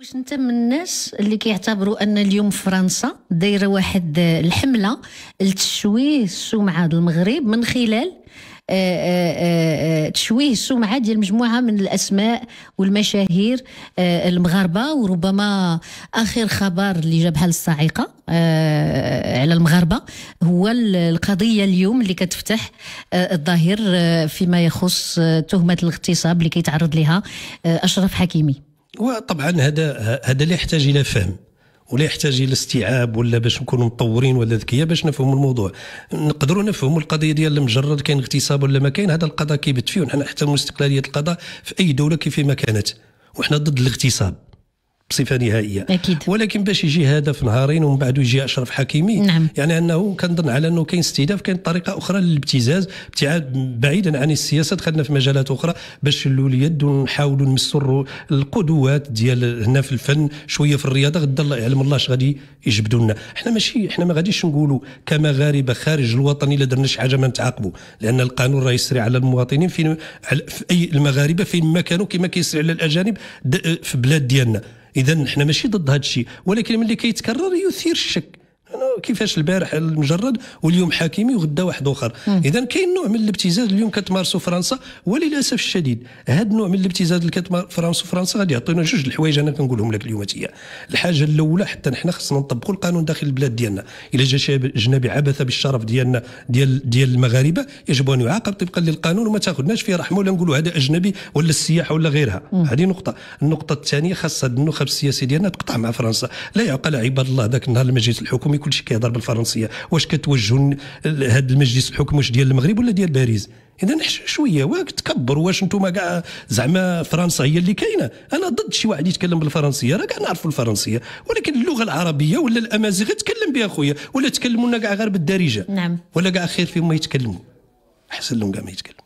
واش انت من الناس اللي كيعتبروا ان اليوم فرنسا دايره واحد الحمله لتشويه السمعه المغرب من خلال آه، آه، آه، تشويه السمعه ديال مجموعه من الاسماء والمشاهير المغاربه وربما اخر خبر اللي جا بحال الصاعقه على المغاربه هو القضيه اليوم اللي كتفتح الظاهر فيما يخص تهمه الاغتصاب اللي كيتعرض لها اشرف حكيمي وطبعا هذا هذا لا يحتاج الى فهم ولا يحتاج الى استيعاب ولا باش نكونوا مطورين ولا ذكيه باش نفهموا الموضوع نقدروا نفهموا القضيه ديال مجرد كاين اغتصاب ولا ما كاين هذا القضاء كيبت فيه ونحن نحترموا استقلاليه القضاء في اي دوله كيفما كانت وحنا ضد الاغتصاب بصفه نهائيه أكيد. ولكن باش يجي هذا في نهارين ومن بعد يجي اشرف حكيمي نعم. يعني انه كنظن على انه كاين استهداف كاين طريقه اخرى للابتزاز ابتعاد بعيدا عن السياسه دخلنا في مجالات اخرى باش نلو اليد ونحاولوا نمسوا القدوات ديال هنا في الفن شويه في الرياضه غدا الله يعلم الله اش غادي يجبدوا لنا حنا ماشي حنا ما غاديش نقولوا كمغاربه خارج الوطن الا درنا شي حاجه ما نتعاقبوا لان القانون راه يسري على المواطنين فين في اي المغاربه فين ما كانوا كما كيسري على الاجانب في بلاد ديالنا اذا احنا ماشي ضد هذا الشيء ولكن ملي كيتكرر يثير الشك كيفاش البارح المجرد واليوم حاكمي وغدا واحد اخر اذا كاين نوع من الابتزاز اليوم كتمارسو فرنسا وللاسف الشديد هذا النوع من الابتزاز اللي كتمارسو فرنسا فرنسا غادي يعطينا جوج الحوايج انا كنقولهم لك اليوم هي الحاجه الاولى حتى نحن خصنا نطبقوا القانون داخل البلاد ديالنا الا جا شي اجنبي عبث بالشرف ديالنا ديال ديال المغاربه يجب ان يعاقب طبقا للقانون وما تاخذناش فيه رحمه ولا نقولوا هذا اجنبي ولا السياحه ولا غيرها هذه نقطه النقطه الثانيه خاص النخب السياسي ديالنا تقطع مع فرنسا لا يعقل عباد الله ذاك النهار جيت الحكومه كلشي كيهضر بالفرنسيه واش كتوجهوا هذا المجلس الحكم واش ديال المغرب ولا ديال باريس اذا شويه واك تكبروا واش نتوما كاع زعما فرنسا هي اللي كاينه انا ضد شي واحد يتكلم بالفرنسيه راه كاع نعرفوا الفرنسيه ولكن اللغه العربيه ولا الامازيغيه تكلم بها خويا ولا تكلموا لنا كاع غير بالدارجه نعم ولا كاع خير فيهم ما يتكلموا احسن لهم كاع ما يتكلموا